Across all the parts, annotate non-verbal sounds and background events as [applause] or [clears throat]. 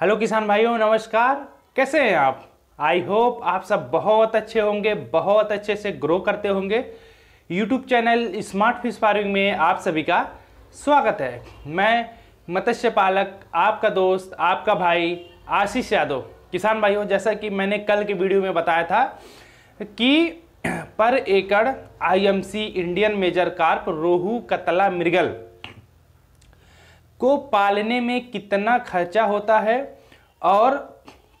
hello किसान भाइयों नमस्कार कैसे हैं आप आई होप आप सब बहुत अच्छे होंगे बहुत अच्छे से ग्रो करते होंगे YouTube channel smart fish farming में आप सभी का स्वागत है मैं मत्स्य पालक आपका दोस्त आपका भाई आशीष यादव किसान भाइयों जैसा कि मैंने कल के वीडियो में बताया था कि [clears throat] पर एकड़ IMC Indian major carp rohu catla mrigal को पालने में कितना खर्चा होता है और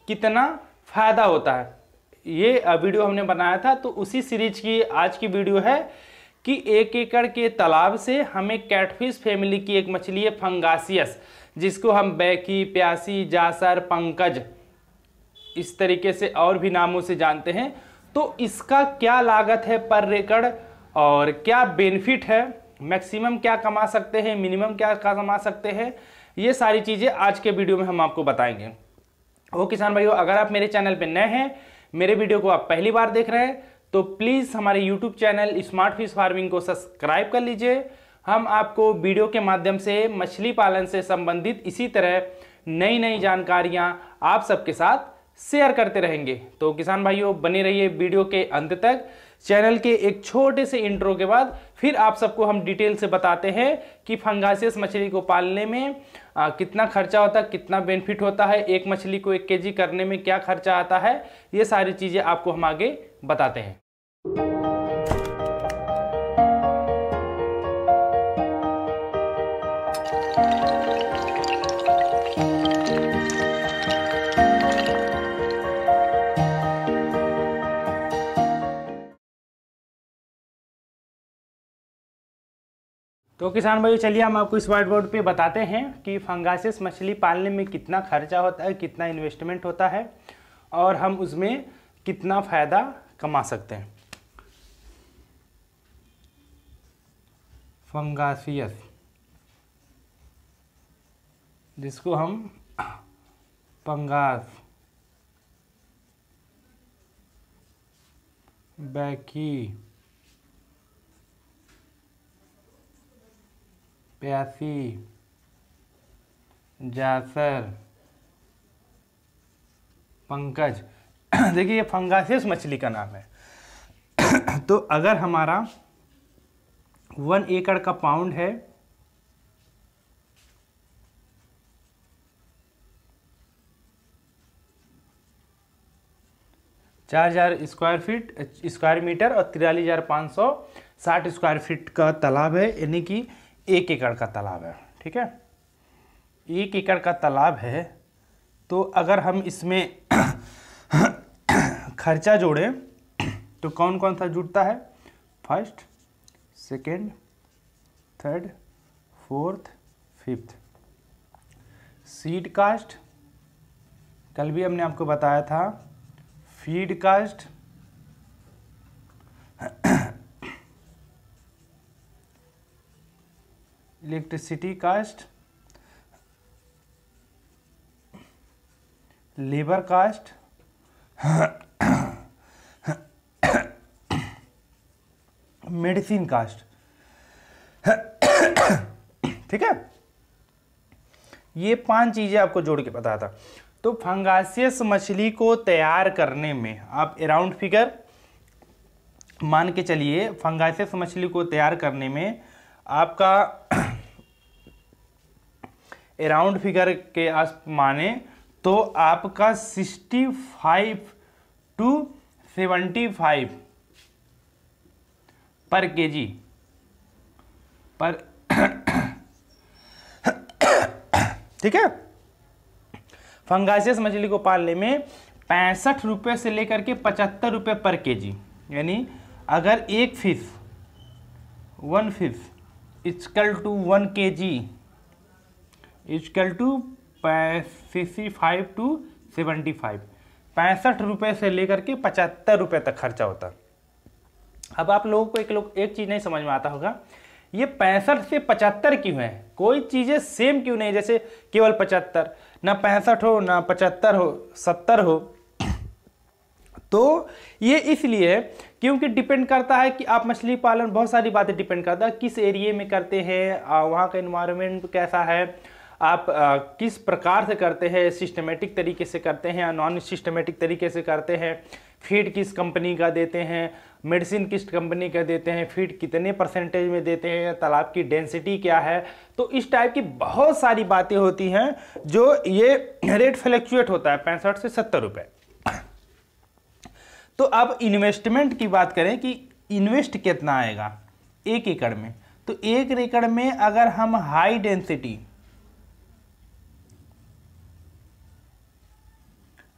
कितना फ़ायदा होता है ये वीडियो हमने बनाया था तो उसी सीरीज की आज की वीडियो है कि एक एकड़ के तालाब से हमें कैटफिश फैमिली की एक मछली है फंगासियस जिसको हम बैकी प्यासी जासर पंकज इस तरीके से और भी नामों से जानते हैं तो इसका क्या लागत है पर रेकड़ और क्या बेनिफिट है मैक्सिमम क्या कमा सकते हैं मिनिमम क्या कमा सकते हैं ये सारी चीज़ें आज के वीडियो में हम आपको बताएंगे ओ किसान भाइयों अगर आप मेरे चैनल पर नए हैं मेरे वीडियो को आप पहली बार देख रहे हैं तो प्लीज़ हमारे YouTube channel smart fish farming को सब्सक्राइब कर लीजिए हम आपको वीडियो के माध्यम से मछली पालन से संबंधित इसी तरह नई नई जानकारियाँ आप सबके साथ शेयर करते रहेंगे तो किसान भाइयों बने रहिए वीडियो के अंत तक चैनल के एक छोटे से इंट्रो के बाद फिर आप सबको हम डिटेल से बताते हैं कि फंगासियस मछली को पालने में आ, कितना खर्चा होता है कितना बेनिफिट होता है एक मछली को एक केजी करने में क्या खर्चा आता है ये सारी चीज़ें आपको हम आगे बताते हैं तो किसान भाई चलिए हम आपको इस वाइट बोर्ड पे बताते हैं कि फंगासिस मछली पालने में कितना खर्चा होता है कितना इन्वेस्टमेंट होता है और हम उसमें कितना फ़ायदा कमा सकते हैं फंगासियस जिसको हम पंगास बैकी प्यासी जासर पंकज [clears throat] देखिए ये फंगासियस मछली का नाम है [clears throat] तो अगर हमारा वन एकड़ का पाउंड है चार हजार स्क्वायर फीट स्क्वायर मीटर और तिरालीस हजार पाँच सौ साठ स्क्वायर फीट का तालाब है यानी कि एक एकड़ का तालाब है ठीक है एक एकड़ का तालाब है तो अगर हम इसमें [coughs] खर्चा जोड़ें तो कौन कौन सा जुड़ता है first second third fourth fifth seed cost कल भी हमने आपको बताया था feed cost electricity cost labour cost medicine cost ठीक है ये पांच चीजें आपको जोड़ के पता था तो फंगासियस मछली को तैयार करने में आप अराउंड फिगर मान के चलिए फंगासियस मछली को तैयार करने में आपका अराउंड फिगर के आस माने तो आपका sixty five to seventy five पर के जी पर ठीक है फंगासियस मछली को पालने में पैंसठ रुपये से लेकर के पचहत्तर रुपये पर के जी यानी अगर एक fish one fish equal to one K G equal to पैसी फाइव टू सेवेंटी फाइव पैंसठ रुपये से लेकर के पचहत्तर रुपये तक खर्चा होता अब आप लोगों को एक लोग एक चीज़ नहीं समझ में आता होगा ये पैंसठ से पचहत्तर क्यों है कोई चीज़ें सेम क्यों नहीं जैसे केवल पचहत्तर ना पैंसठ हो ना पचहत्तर हो सत्तर हो तो ये इसलिए क्योंकि डिपेंड करता है कि आप मछली पालन बहुत सारी बातें डिपेंड करता है किस एरिए में करते हैं वहाँ का इन्वायरमेंट कैसा है आप आ, किस प्रकार से करते हैं सिस्टमेटिक तरीके से करते हैं या नॉन सिस्टमेटिक तरीके से करते हैं फीड किस कंपनी का देते हैं मेडिसिन किस कंपनी का देते हैं फीड कितने परसेंटेज में देते हैं तालाब की डेंसिटी क्या है तो इस टाइप की बहुत सारी बातें होती हैं जो ये रेट फ्लैक्चुएट होता है पैंसठ से सत्तर रुपये तो अब इन्वेस्टमेंट की बात करें कि इन्वेस्ट कितना आएगा एक एकड़ में तो एक एकड़ में अगर हम हाई डेंसिटी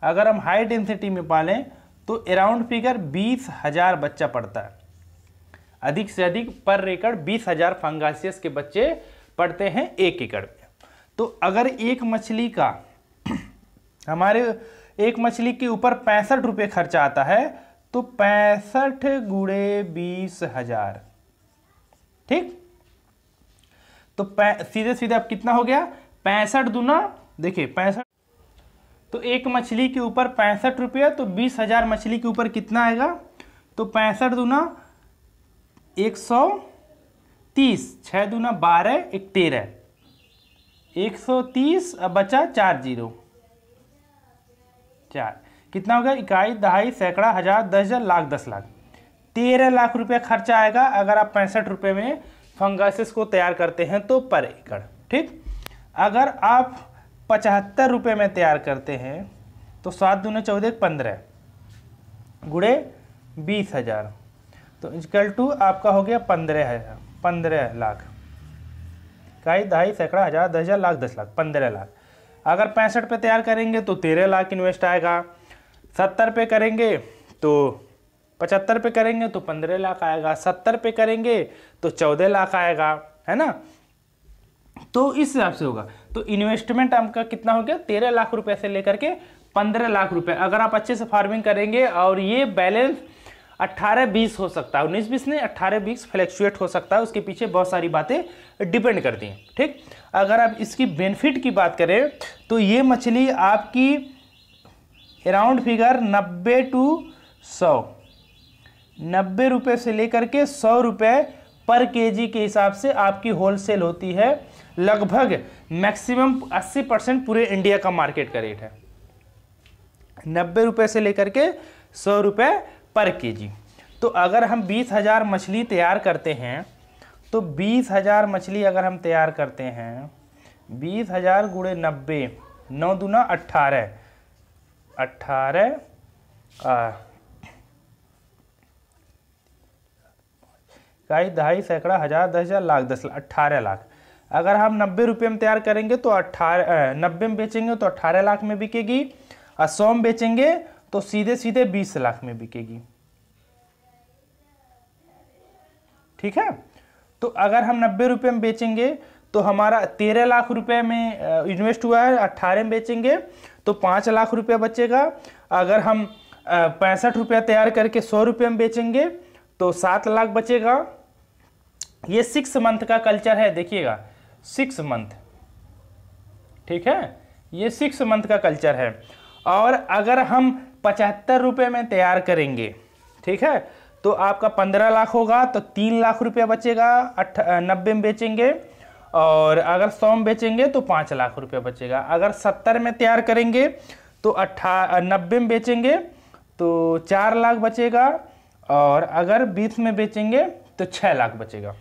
अगर हम हाई डेंसिटी में पालें तो अराउंड फिगर बीस हज़ार बच्चा पड़ता है अधिक से अधिक पर एकड़ बीस हज़ार फंगासियस के बच्चे पड़ते हैं एक एकड़ में तो अगर एक मछली का [clears throat] हमारे एक मछली के ऊपर पैंसठ रुपये खर्चा आता है तो पैंसठ गुड़े बीस हज़ार ठीक तो सीधे सीधे अब कितना हो गया पैंसठ दुना देखिए पैंसठ तो एक मछली के ऊपर पैंसठ रुपया तो बीस हजार मछली के ऊपर कितना आएगा तो पैंसठ दूना एक सौ तीस छः दूना बारह एक तेरह एक सौ तीस बचा चार जीरो चार कितना होगा इकाई दहाई सैकड़ा हज़ार दस हज़ार लाख दस लाख तेरह लाख रुपया खर्चा आएगा अगर आप पैंसठ रुपये में फंगासिस को तैयार करते हैं तो पर एकड़ ठीक अगर आप पचहत्तर रुपये में तैयार करते हैं तो सात दूने चौदह पंद्रह गुड़े बीस हज़ार तो इजकल टू आपका हो गया पंद्रह हज़ार पंद्रह लाख इकाई दहाई सैकड़ा हज़ार दस हज़ार लाख दस लाख पंद्रह लाख अगर पैंसठ पे तैयार करेंगे तो तेरह लाख इन्वेस्ट आएगा सत्तर पे करेंगे तो पचहत्तर पे करेंगे तो पंद्रह लाख आएगा सत्तर पे करेंगे तो चौदह लाख आएगा है ना तो इस हिसाब से होगा तो इन्वेस्टमेंट आपका कितना हो गया तेरह लाख रुपए से लेकर के पंद्रह लाख रुपए अगर आप अच्छे से फार्मिंग करेंगे और ये बैलेंस अट्ठारह बीस हो सकता है उन्नीस बीस नहीं अट्ठारह बीस फ्लैक्चुएट हो सकता है उसके पीछे बहुत सारी बातें डिपेंड करती हैं ठीक अगर आप इसकी बेनिफिट की बात करें तो ये मछली आपकी अराउंड फिगर नब्बे टू सौ नब्बे रुपये से लेकर के सौ रुपये पर केजी के हिसाब से आपकी होलसेल होती है लगभग मैक्सिमम 80 परसेंट पूरे इंडिया का मार्केट का रेट है नब्बे रुपये से लेकर के सौ रुपये पर के तो अगर हम बीस हज़ार मछली तैयार करते हैं तो बीस हज़ार मछली अगर हम तैयार करते हैं बीस हज़ार गुड़े नब्बे नौ दुना अट्ठारह अट्ठारह इकाई ढाई सैकड़ा हज़ार दस हज़ार लाख दस लाख अट्ठारह लाख अगर हम नब्बे रुपये में तैयार करेंगे तो अट्ठारह नब्बे में बेचेंगे तो अट्ठारह लाख में बिकेगी और सौ में बेचेंगे तो सीधे सीधे बीस लाख में बिकेगी ठीक है तो अगर हम नब्बे रुपये में बेचेंगे तो हमारा तेरह लाख रुपए में इन्वेस्ट हुआ है अट्ठारह में बेचेंगे तो पाँच लाख रुपया बचेगा अगर हम पैंसठ रुपया तैयार करके सौ रुपये में बेचेंगे तो सात लाख बचेगा ये सिक्स मंथ का कल्चर है देखिएगा सिक्स मंथ ठीक है ये सिक्स मंथ का कल्चर है और अगर हम पचहत्तर रुपये में तैयार करेंगे ठीक है तो आपका पंद्रह लाख होगा तो तीन लाख रुपया बचेगा अट्ठ नब्बे में बेचेंगे और अगर सौ में बेचेंगे तो पाँच लाख रुपया बचेगा अगर सत्तर में तैयार करेंगे तो अट्ठा नब्बे में बेचेंगे तो चार लाख बचेगा और अगर बीस में बेचेंगे तो छः लाख बचेगा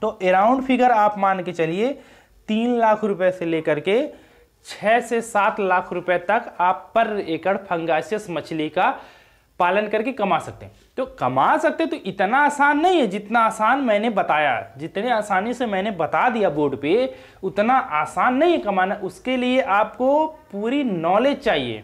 तो अराउंड फिगर आप मान के चलिए तीन लाख रुपए से लेकर के छः से सात लाख रुपए तक आप पर एकड़ फंगासियस मछली का पालन करके कमा सकते हैं तो कमा सकते तो इतना आसान नहीं है जितना आसान मैंने बताया जितने आसानी से मैंने बता दिया बोर्ड पे उतना आसान नहीं है कमाना उसके लिए आपको पूरी नॉलेज चाहिए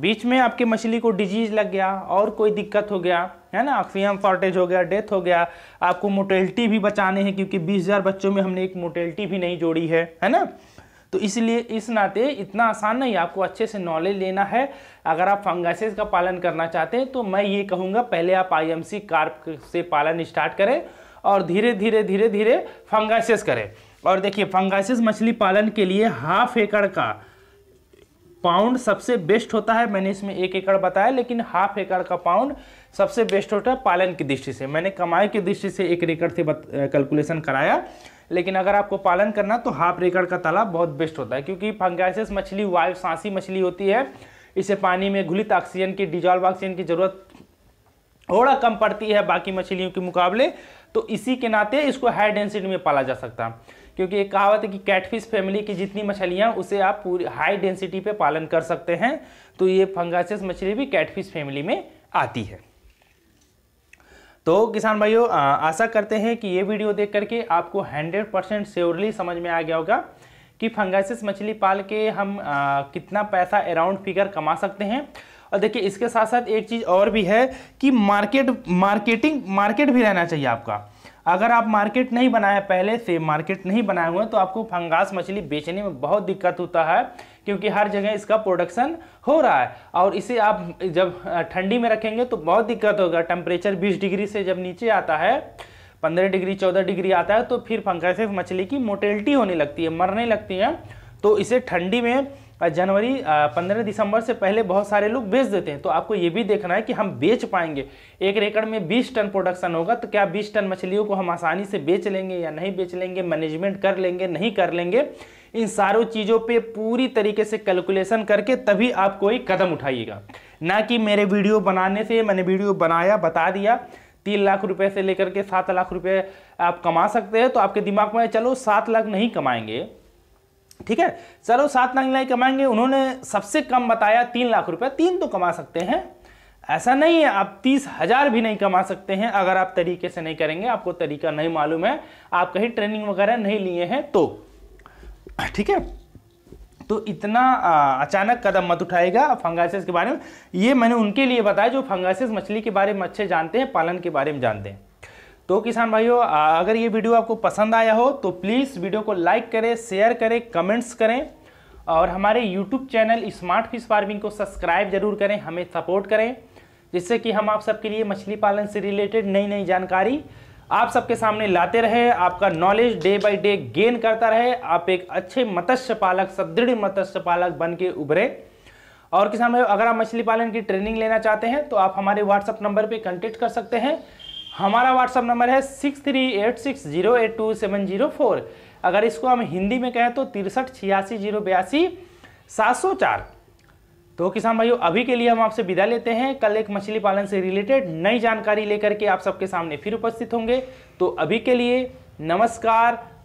बीच में आपके मछली को डिजीज लग गया और कोई दिक्कत हो गया है ना ऑक्सीजन शॉर्टेज हो गया डेथ हो गया आपको मोटेलिटी भी बचाने हैं क्योंकि 20,000 बच्चों में हमने एक मोटेलिटी भी नहीं जोड़ी है है ना तो इसलिए इस नाते इतना आसान नहीं आपको अच्छे से नॉलेज लेना है अगर आप फंगसेस का पालन करना चाहते हैं तो मैं ये कहूँगा पहले आप सी कार्प से पालन स्टार्ट करें और धीरे धीरे धीरे धीरे फंगासेस करें और देखिए फंगसेस मछली पालन के लिए हाफ एकड़ का पाउंड सबसे बेस्ट होता है मैंने इसमें एक एकड़ बताया लेकिन हाफ एकड़ का पाउंड सबसे बेस्ट होता है पालन की दृष्टि से मैंने कमाई की दृष्टि से एक एकड़ से कैलकुलेशन कराया लेकिन अगर आपको पालन करना तो हाफ एकड़ का तालाब बहुत बेस्ट होता है क्योंकि फंगाइसिस मछली वायु सांसी मछली होती है इसे पानी में घुलित ऑक्सीजन की डिजॉल्व ऑक्सीजन की जरूरत थोड़ा कम पड़ती है बाकी मछलियों के मुकाबले तो इसी के नाते इसको हाई डेंसिटी में पाला जा सकता है क्योंकि एक कहावत है कि कैटफिश फैमिली की जितनी मछलियाँ उसे आप पूरी हाई डेंसिटी पे पालन कर सकते हैं तो ये फंगासियस मछली भी कैटफिश फैमिली में आती है तो किसान भाइयों आशा करते हैं कि ये वीडियो देख करके आपको 100 परसेंट श्योरली समझ में आ गया होगा कि फंगासिस मछली पाल के हम आ, कितना पैसा अराउंड फिगर कमा सकते हैं और देखिए इसके साथ साथ एक चीज़ और भी है कि मार्केट मार्केटिंग मार्केट भी रहना चाहिए आपका अगर आप मार्केट नहीं बनाए पहले से मार्केट नहीं बनाए हुए हैं तो आपको फंगास मछली बेचने में बहुत दिक्कत होता है क्योंकि हर जगह इसका प्रोडक्शन हो रहा है और इसे आप जब ठंडी में रखेंगे तो बहुत दिक्कत होगा टेम्परेचर बीस डिग्री से जब नीचे आता है पंद्रह डिग्री चौदह डिग्री आता है तो फिर फंगास मछली की मोटेलिटी होने लगती है मरने लगती है तो इसे ठंडी में जनवरी पंद्रह दिसंबर से पहले बहुत सारे लोग बेच देते हैं तो आपको ये भी देखना है कि हम बेच पाएंगे एक एकड़ में 20 टन प्रोडक्शन होगा तो क्या 20 टन मछलियों को हम आसानी से बेच लेंगे या नहीं बेच लेंगे मैनेजमेंट कर लेंगे नहीं कर लेंगे इन सारों चीज़ों पे पूरी तरीके से कैलकुलेशन करके तभी आप कोई कदम उठाइएगा ना कि मेरे वीडियो बनाने से मैंने वीडियो बनाया बता दिया तीन लाख रुपए से लेकर के सात लाख रुपए आप कमा सकते हैं तो आपके दिमाग में चलो सात लाख नहीं कमाएंगे ठीक है चलो सात लाख लाई कमाएंगे उन्होंने सबसे कम बताया तीन लाख रुपया तीन तो कमा सकते हैं ऐसा नहीं है आप तीस हजार भी नहीं कमा सकते हैं अगर आप तरीके से नहीं करेंगे आपको तरीका नहीं मालूम है आप कहीं ट्रेनिंग वगैरह नहीं लिए हैं तो ठीक है तो इतना अचानक कदम मत उठाएगा फंगासिस के बारे में ये मैंने उनके लिए बताया जो फंगासिस मछली के बारे में अच्छे जानते हैं पालन के बारे में जानते हैं तो किसान भाइयों अगर ये वीडियो आपको पसंद आया हो तो प्लीज़ वीडियो को लाइक करें शेयर करें कमेंट्स करें और हमारे YouTube channel smart fish farming को सब्सक्राइब जरूर करें हमें सपोर्ट करें जिससे कि हम आप सबके लिए मछली पालन से रिलेटेड नई नई जानकारी आप सबके सामने लाते रहे आपका knowledge day by day gain करता रहे आप एक अच्छे मत्स्य पालक सदृढ़ मत्स्य पालक बन के उभरे और किसान भाई अगर आप मछली पालन की ट्रेनिंग लेना चाहते हैं तो आप हमारे व्हाट्सअप नंबर पर कंटेक्ट कर सकते हैं हमारा व्हाट्सअप नंबर है six three eight six zero eight two seven zero four अगर इसको हम हिंदी में कहें तो तिरसठ छियासी जीरो बयासी सात सौ चार तो किसान भाइयों अभी के लिए हम आपसे विदा लेते हैं कल एक मछली पालन से रिलेटेड नई जानकारी लेकर के आप सबके सामने फिर उपस्थित होंगे तो अभी के लिए नमस्कार